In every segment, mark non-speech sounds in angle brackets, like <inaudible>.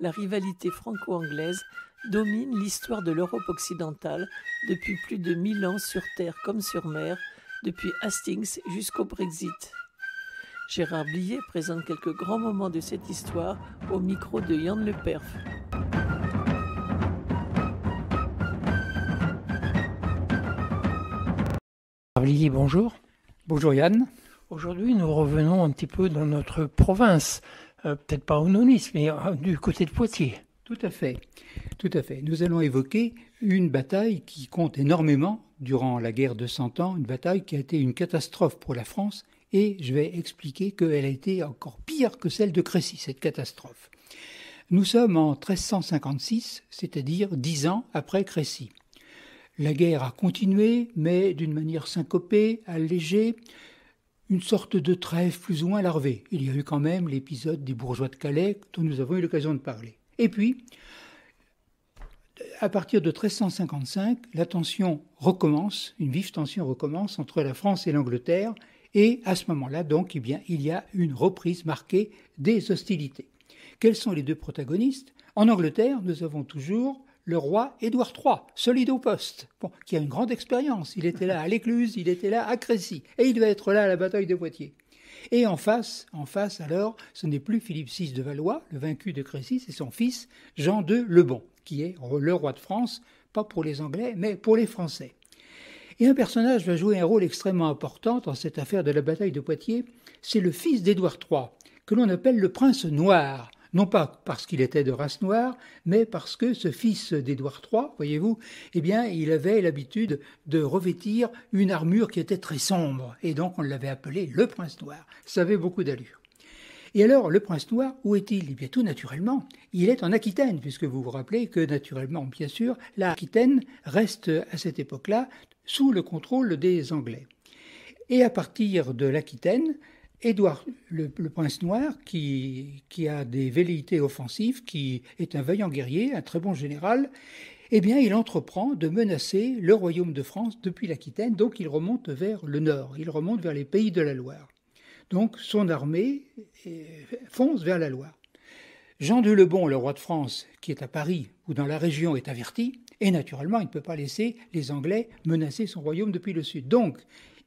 la rivalité franco-anglaise domine l'histoire de l'Europe occidentale depuis plus de 1000 ans sur terre comme sur mer, depuis Hastings jusqu'au Brexit. Gérard Blier présente quelques grands moments de cette histoire au micro de Yann Leperf. Blier, bonjour. Bonjour Yann. Aujourd'hui, nous revenons un petit peu dans notre province, euh, peut-être pas au nonisme, mais euh, du côté de Poitiers. Tout à fait, tout à fait. Nous allons évoquer une bataille qui compte énormément durant la guerre de Cent Ans, une bataille qui a été une catastrophe pour la France, et je vais expliquer qu'elle a été encore pire que celle de Crécy, cette catastrophe. Nous sommes en 1356, c'est-à-dire dix ans après Crécy. La guerre a continué, mais d'une manière syncopée, allégée une sorte de trêve plus ou moins larvée. Il y a eu quand même l'épisode des bourgeois de Calais dont nous avons eu l'occasion de parler. Et puis, à partir de 1355, la tension recommence, une vive tension recommence entre la France et l'Angleterre, et à ce moment-là, donc, eh bien, il y a une reprise marquée des hostilités. Quels sont les deux protagonistes En Angleterre, nous avons toujours le roi Édouard III, solide au poste, qui a une grande expérience. Il était là à l'Écluse, il était là à Crécy, et il doit être là à la bataille de Poitiers. Et en face, en face alors, ce n'est plus Philippe VI de Valois, le vaincu de Crécy, c'est son fils Jean II le Bon, qui est le roi de France, pas pour les Anglais, mais pour les Français. Et un personnage va jouer un rôle extrêmement important dans cette affaire de la bataille de Poitiers, c'est le fils d'Édouard III, que l'on appelle le prince noir, non pas parce qu'il était de race noire, mais parce que ce fils d'Édouard III, voyez-vous, eh bien, il avait l'habitude de revêtir une armure qui était très sombre, et donc on l'avait appelé le prince noir. Ça avait beaucoup d'allure. Et alors, le prince noir, où est-il eh Bientôt, tout naturellement, il est en Aquitaine, puisque vous vous rappelez que, naturellement, bien sûr, l'Aquitaine reste à cette époque-là sous le contrôle des Anglais. Et à partir de l'Aquitaine, Édouard, le, prince noir, qui, a des velléités offensives, qui est un vaillant guerrier, un très bon général, eh bien, il entreprend de menacer le royaume de France depuis l'Aquitaine, donc il remonte vers le nord, il remonte vers les pays de la Loire. Donc son armée eh, fonce vers la Loire. Jean de Lebon, le roi de France, qui est à Paris ou dans la région, est averti, et naturellement, il ne peut pas laisser les Anglais menacer son royaume depuis le sud. Donc,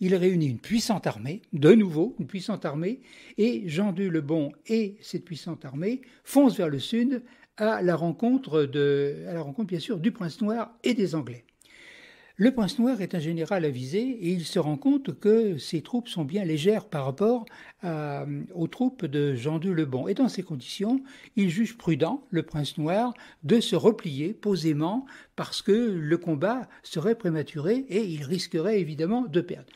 il réunit une puissante armée, de nouveau une puissante armée, et Jean du le Bon et cette puissante armée foncent vers le sud à la rencontre, de, à la rencontre bien sûr du prince noir et des Anglais. Le prince noir est un général avisé et il se rend compte que ses troupes sont bien légères par rapport euh, aux troupes de Jean de Lebon. Et dans ces conditions, il juge prudent, le prince noir, de se replier posément parce que le combat serait prématuré et il risquerait évidemment de perdre.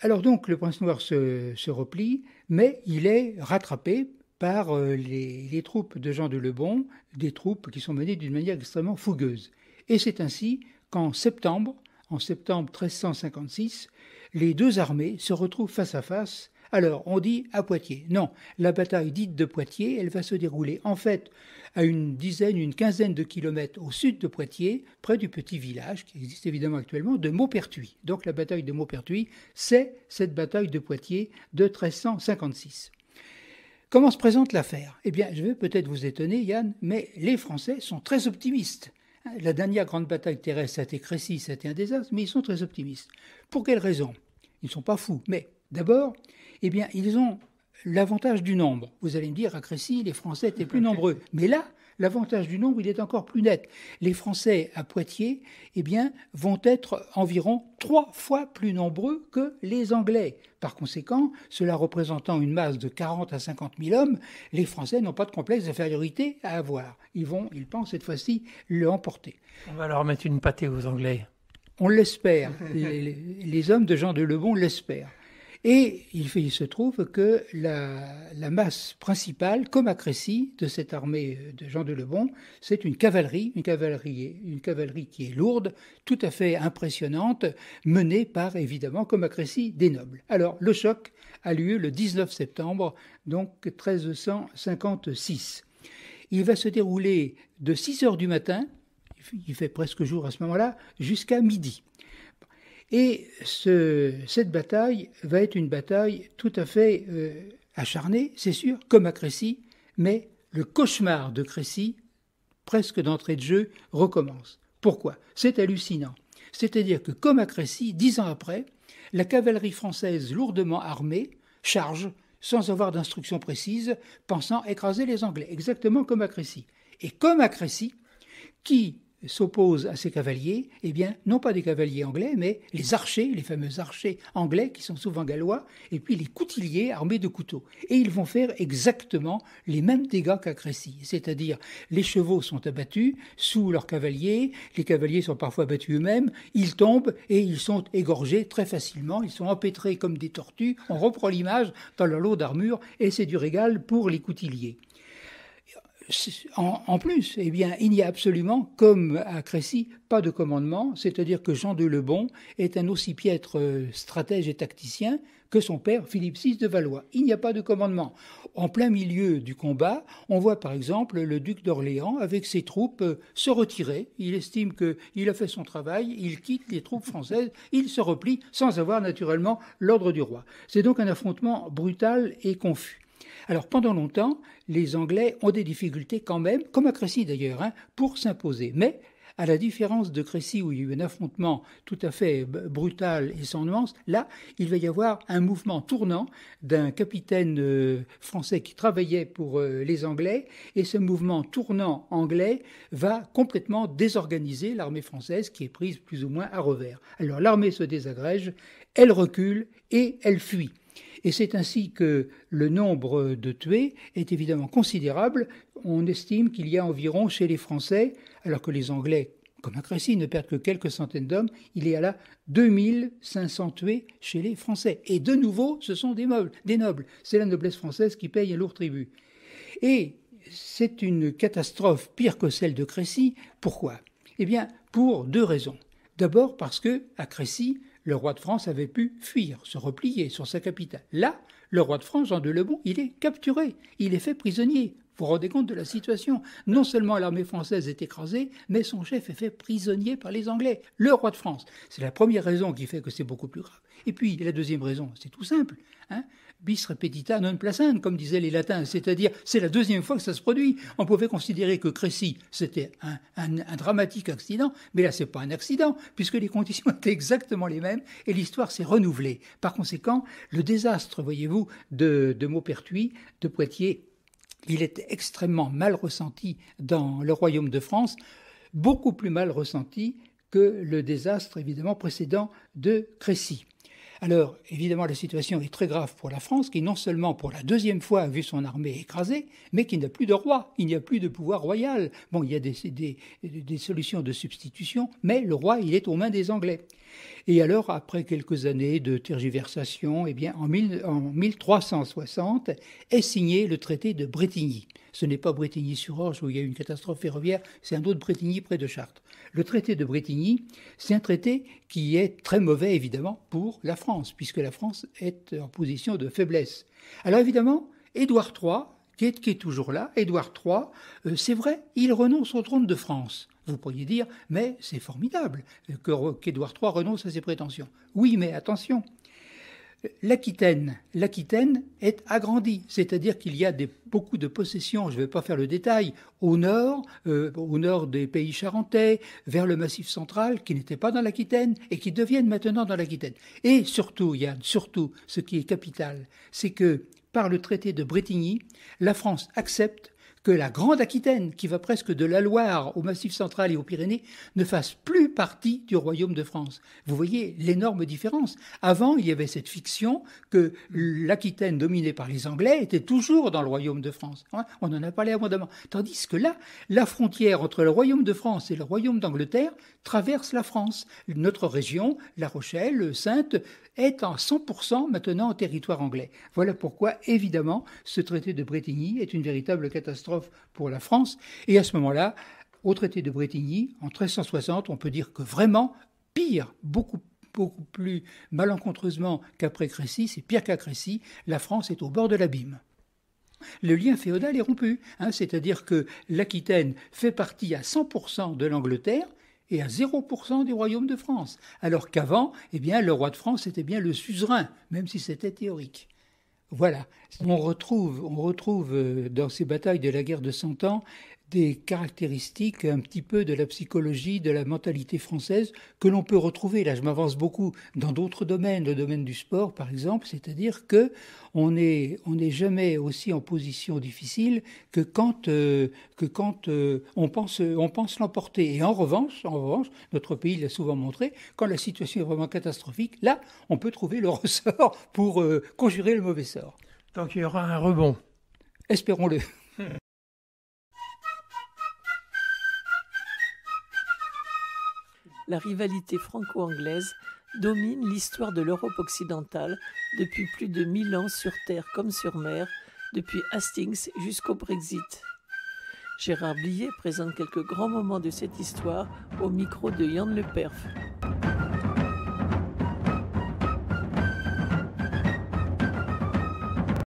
Alors donc le prince noir se, replie, mais il est rattrapé par euh, les, les troupes de Jean de Lebon, des troupes qui sont menées d'une manière extrêmement fougueuse. Et c'est ainsi septembre, en septembre 1356, les deux armées se retrouvent face à face. Alors, on dit à Poitiers. Non, la bataille dite de Poitiers, elle va se dérouler en fait à une dizaine, une quinzaine de kilomètres au sud de Poitiers, près du petit village qui existe évidemment actuellement, de Maupertuis. Donc la bataille de Maupertuis, c'est cette bataille de Poitiers de 1356. Comment se présente l'affaire Eh bien, je vais peut-être vous étonner, Yann, mais les Français sont très optimistes. La dernière grande bataille terrestre, c'était Crécy, c'était un désastre, mais ils sont très optimistes. Pour quelles raisons Ils ne sont pas fous, mais d'abord, eh bien, ils ont l'avantage du nombre. Vous allez me dire, à Crécy, les Français étaient plus <laughs> nombreux. Mais là, L'avantage du nombre, il est encore plus net. Les Français à Poitiers, eh bien, vont être environ trois fois plus nombreux que les Anglais. Par conséquent, cela représentant une masse de 40 à 50 000 hommes, les Français n'ont pas de complexe d'infériorité à avoir. Ils vont, ils pensent cette fois-ci, le emporter. On va leur mettre une pâtée aux Anglais. On l'espère. <laughs> les, les, hommes de Jean de Lebon l'espèrent. Et il, se trouve que la, masse principale, comme à Crécy, de cette armée euh, de Jean de Lebon, c'est une cavalerie, une cavalerie, une cavalerie qui est lourde, tout à fait impressionnante, menée par, évidemment, comme à Crécy, des nobles. Alors, le choc a lieu le 19 septembre, donc 1356. Il va se dérouler de 6 heures du matin, il fait presque jour à ce moment-là, jusqu'à midi. Et cette bataille va être une bataille tout à fait euh, acharnée, c'est sûr, comme à Crécy, mais le cauchemar de Crécy, presque d'entrée de jeu, recommence. Pourquoi C'est hallucinant. C'est-à-dire que comme à Crécy, dix ans après, la cavalerie française lourdement armée charge sans avoir d'instructions précises, pensant écraser les Anglais, exactement comme à Crécy. Et comme à Crécy, qui s'opposent à ces cavaliers, eh bien, non pas des cavaliers anglais, mais les archers, les fameux archers anglais qui sont souvent gallois, et puis les coutiliers armés de couteaux. Et ils vont faire exactement les mêmes dégâts qu'à Crécy, c'est-à-dire les chevaux sont abattus sous leurs cavaliers, les cavaliers sont parfois battus eux-mêmes, ils tombent et ils sont égorgés très facilement, ils sont empêtrés comme des tortues, on reprend l'image dans leur lot d'armure et c'est du régal pour les coutiliers en, plus, eh bien, il n'y a absolument, comme à Crécy, pas de commandement, c'est-à-dire que Jean de Lebon est un aussi piètre euh, stratège et tacticien que son père Philippe VI de Valois. Il n'y a pas de commandement. En plein milieu du combat, on voit par exemple le duc d'Orléans avec ses troupes euh, se retirer. Il estime qu'il a fait son travail, il quitte les troupes françaises, il se replie sans avoir naturellement l'ordre du roi. C'est donc un affrontement brutal et confus. Alors pendant longtemps, les Anglais ont des difficultés quand même, comme à Crécy d'ailleurs, hein, pour s'imposer. Mais à la différence de Crécy où il y a eu un affrontement tout à fait brutal et sans nuance, là, il va y avoir un mouvement tournant d'un capitaine euh, français qui travaillait pour euh, les Anglais, et ce mouvement tournant anglais va complètement désorganiser l'armée française qui est prise plus ou moins à revers. Alors l'armée se désagrège, elle recule et elle fuit. Et c'est ainsi que le nombre de tués est évidemment considérable. On estime qu'il y a environ chez les Français, alors que les Anglais, comme à Crécy, ne perdent que quelques centaines d'hommes, il y a là 2500 tués chez les Français. Et de nouveau, ce sont des, meubles, des nobles. C'est la noblesse française qui paye un lourd tribut. Et c'est une catastrophe pire que celle de Crécy. Pourquoi Eh bien, pour deux raisons. D'abord parce que, à Crécy, le roi de France avait pu fuir, se replier sur sa capitale. Là, le roi de France, Jean de Lebon, il est capturé, il est fait prisonnier. Vous vous rendez compte de la situation Non seulement l'armée française est écrasée, mais son chef est fait prisonnier par les Anglais, le roi de France. C'est la première raison qui fait que c'est beaucoup plus grave. Et puis, la deuxième raison, c'est tout simple. Hein. bis repetita non placent, comme disaient les latins, c'est-à-dire c'est la deuxième fois que ça se produit. On pouvait considérer que Crécy, c'était un, dramatique accident, mais là, c'est pas un accident, puisque les conditions <laughs> étaient exactement les mêmes et l'histoire s'est renouvelée. Par conséquent, le désastre, voyez-vous, de, de Maupertuis, de Poitiers, il était extrêmement mal ressenti dans le royaume de France, beaucoup plus mal ressenti que le désastre évidemment précédent de Crécy. Alors, évidemment, la situation est très grave pour la France, qui non seulement pour la deuxième fois a vu son armée écrasée, mais qui n'a plus de roi, il n'y a plus de pouvoir royal. Bon, il y a des, des, solutions de substitution, mais le roi, il est aux mains des Anglais. Et alors, après quelques années de tergiversation, eh bien, en, en 1360 est signé le traité de Bretigny. Ce n'est pas Bretigny-sur-Orge où il y a eu une catastrophe ferroviaire, c'est un autre Bretigny près de Chartres. Le traité de Bretigny, c'est un traité qui est très mauvais, évidemment, pour la France puisque la France est en position de faiblesse. Alors évidemment, Édouard III, qui est, toujours là, Édouard III, euh, c'est vrai, il renonce au trône de France. Vous pourriez dire, mais c'est formidable euh, qu'Édouard III renonce à ses prétentions. Oui, mais attention, L'Aquitaine, l'Aquitaine est agrandie, c'est-à-dire qu'il y a beaucoup de possessions, je ne vais pas faire le détail, au nord, euh, au nord des pays charentais, vers le massif central, qui n'étaient pas dans l'Aquitaine et qui deviennent maintenant dans l'Aquitaine. Et surtout, Yann, surtout, ce qui est capital, c'est que par le traité de Bretigny, la France accepte que la Grande Aquitaine, qui va presque de la Loire au Massif central et aux Pyrénées, ne fasse plus partie du royaume de France. Vous voyez l'énorme différence. Avant, il y avait cette fiction que l'Aquitaine dominée par les Anglais était toujours dans le royaume de France. Hein, on en a parlé abondamment. Tandis que là, la frontière entre le royaume de France et le royaume d'Angleterre traverse la France. Notre région, La Rochelle, Sainte, est en 100% maintenant en territoire anglais. Voilà pourquoi, évidemment, ce traité de Bretigny est une véritable catastrophe pour la France. Et à ce moment-là, au traité de Bretigny, en 1360, on peut dire que vraiment, pire, beaucoup, beaucoup plus malencontreusement qu'après Crécy, c'est pire qu'à Crécy, la France est au bord de l'abîme le lien féodal est rompu. Hein, c'est-à-dire que l'Aquitaine fait partie à 100% de l'Angleterre et à 0% du royaume de France. Alors qu'avant, eh bien, le roi de France était bien le suzerain, même si c'était théorique. Voilà, on retrouve, on retrouve euh, dans ces batailles de la guerre de Cent Ans des caractéristiques un petit peu de la psychologie, de la mentalité française que l'on peut retrouver. Là, je m'avance beaucoup dans d'autres domaines, le domaine du sport par exemple, c'est-à-dire que on n'est on jamais aussi en position difficile que quand, euh, que quand euh, on pense, on pense l'emporter. Et en revanche, en revanche, notre pays l'a souvent montré, quand la situation est vraiment catastrophique, là, on peut trouver le <laughs> ressort pour euh, conjurer le mauvais sort. Donc il y aura un rebond. Espérons-le. la rivalité franco-anglaise domine l'histoire de l'Europe occidentale depuis plus de 1000 ans sur terre comme sur mer, depuis Hastings jusqu'au Brexit. Gérard Blier présente quelques grands moments de cette histoire au micro de Yann Leperf.